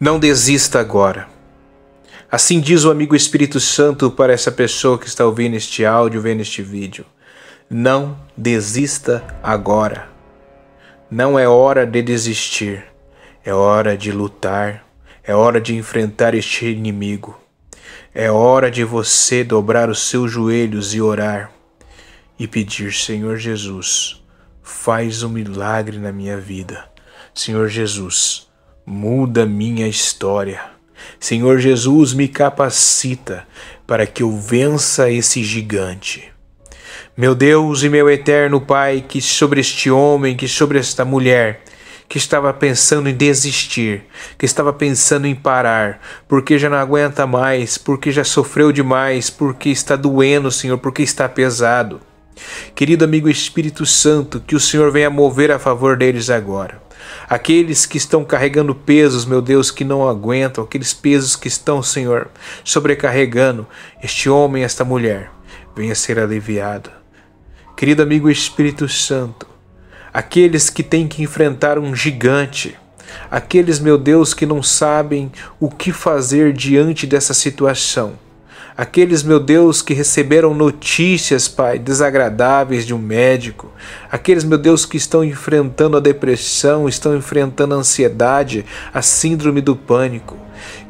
Não desista agora. Assim diz o amigo Espírito Santo para essa pessoa que está ouvindo este áudio, vendo este vídeo. Não desista agora. Não é hora de desistir. É hora de lutar. É hora de enfrentar este inimigo. É hora de você dobrar os seus joelhos e orar e pedir: Senhor Jesus, faz um milagre na minha vida. Senhor Jesus, muda minha história. Senhor Jesus, me capacita para que eu vença esse gigante. Meu Deus e meu eterno Pai, que sobre este homem, que sobre esta mulher, que estava pensando em desistir, que estava pensando em parar, porque já não aguenta mais, porque já sofreu demais, porque está doendo, Senhor, porque está pesado. Querido amigo Espírito Santo, que o Senhor venha mover a favor deles agora. Aqueles que estão carregando pesos, meu Deus, que não aguentam, aqueles pesos que estão, Senhor, sobrecarregando este homem, esta mulher, venha ser aliviado. Querido amigo Espírito Santo, aqueles que têm que enfrentar um gigante, aqueles, meu Deus, que não sabem o que fazer diante dessa situação, Aqueles, meu Deus, que receberam notícias, Pai, desagradáveis de um médico. Aqueles, meu Deus, que estão enfrentando a depressão, estão enfrentando a ansiedade, a síndrome do pânico.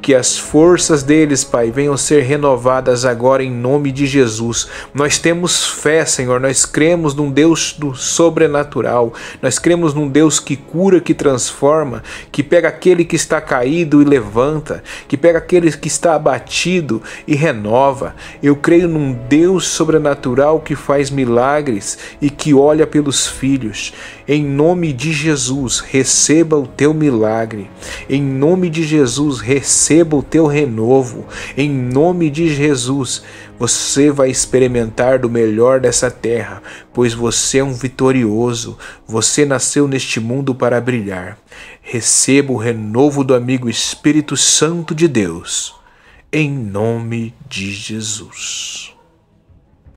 Que as forças deles, Pai, venham ser renovadas agora em nome de Jesus. Nós temos fé, Senhor, nós cremos num Deus do sobrenatural, nós cremos num Deus que cura, que transforma, que pega aquele que está caído e levanta, que pega aquele que está abatido e renova. Eu creio num Deus sobrenatural que faz milagres e que olha pelos filhos. Em nome de Jesus, receba o teu milagre. Em nome de Jesus, receba receba o teu renovo. Em nome de Jesus, você vai experimentar do melhor dessa terra, pois você é um vitorioso. Você nasceu neste mundo para brilhar. Receba o renovo do amigo Espírito Santo de Deus. Em nome de Jesus.